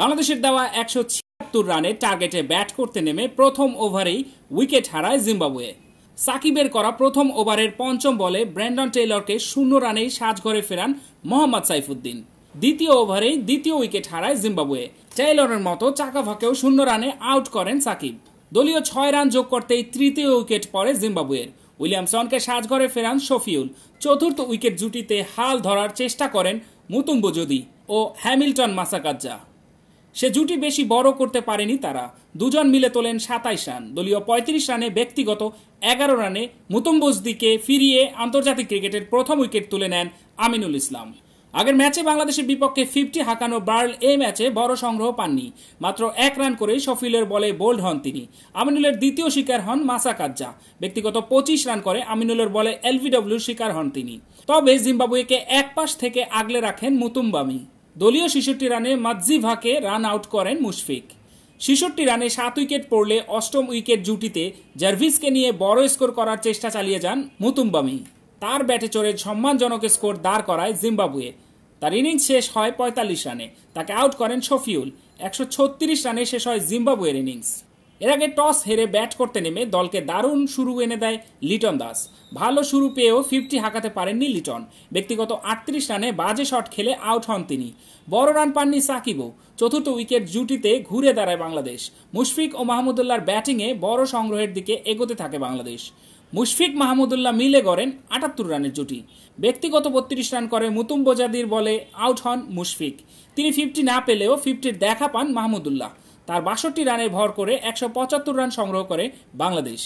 বাংলাদেশের দেওয়া একশো ছিয়াত্তর রানের টার্গেটে ব্যাট করতে নেমে প্রথম ওভারেই উইকেট হারায় জিম্বাবুয়ে সাকিবের করা প্রথম ওভারের পঞ্চম বলে ব্র্যান্ডন টেইলরকে শূন্য রানেই সাজঘরে ফেরান মোহাম্মদ সাইফুদ্দিন দ্বিতীয় ওভারেই দ্বিতীয় উইকেট হারায় জিম্বাবুয়ে টেইলরের মতো চাকাভাকেও শূন্য রানে আউট করেন সাকিব দলীয় ছয় রান যোগ করতেই তৃতীয় উইকেট পড়ে জিম্বাবুয়ের উইলিয়ামসনকে সাজঘরে ফেরান শফিউল চতুর্থ উইকেট জুটিতে হাল ধরার চেষ্টা করেন মুতুম্বু যদি ও হ্যামিল্টন মাসাকাজ্জা সে জুটি বেশি বড় করতে পারেনি তারা দুজন মিলে তোলেন সাতাইশ রান দলীয় পঁয়ত্রিশ রানে ব্যক্তিগত এগারো রানে মুতম্বজদিকে ফিরিয়ে আন্তর্জাতিক ক্রিকেটের প্রথম উইকেট তুলে নেন আমিনুল ইসলাম আগের ম্যাচে বাংলাদেশের বিপক্ষে ফিফটি হাঁকানো বার্ল এ ম্যাচে বড় সংগ্রহ পাননি মাত্র এক রান করেই সফিলের বলে বোল্ড হন তিনি আমিনুলের দ্বিতীয় শিকার হন মাসা কাজ্জা ব্যক্তিগত পঁচিশ রান করে আমিনুলের বলে এলবিডব্লিউর শিকার হন তিনি তবে জিম্বাবুয়েকে এক পাশ থেকে আগলে রাখেন মুতুম্বামি দলীয় শিশুটি রানে মাতজিভাকে রান আউট করেন মুশফিক ছেষট্টি রানে সাত উইকেট পড়লে অষ্টম উইকেট জুটিতে জার্ভিসকে নিয়ে বড় স্কোর করার চেষ্টা চালিয়ে যান মুতুম্বামি তার ব্যাটে চড়ে সম্মানজনক স্কোর দাঁড় করায় জিম্বাবুয়ে তার ইনিংস শেষ হয় পঁয়তাল্লিশ রানে তাকে আউট করেন শফিউল একশো রানে শেষ হয় জিম্বাবুয়ের ইনিংস এর আগে টস হেরে ব্যাট করতে নেমে দলকে দারুণ শুরু এনে দেয় লিটন দাস ভালো শুরু পেয়েও ফিফটি হাঁকাতে পারেননি লিটন ব্যক্তিগত আটত্রিশ রানে বাজে শট খেলে আউট হন তিনি বড় রান পাননি সাকিবও চতুর্থ উইকেট জুটিতে ঘুরে দাঁড়ায় বাংলাদেশ মুশফিক ও মাহমুদুল্লাহর ব্যাটিংয়ে বড় সংগ্রহের দিকে এগোতে থাকে বাংলাদেশ মুশফিক মাহমুদুল্লাহ মিলে গড়েন আটাত্তর রানের জুটি ব্যক্তিগত বত্রিশ রান করে মুতুম বোজাদির বলে আউট হন মুশফিক তিনি ফিফটি না পেলেও ফিফটির দেখা পান মাহমুদুল্লাহ তার বাষট্টি রানের ভর করে একশো রান সংগ্রহ করে বাংলাদেশ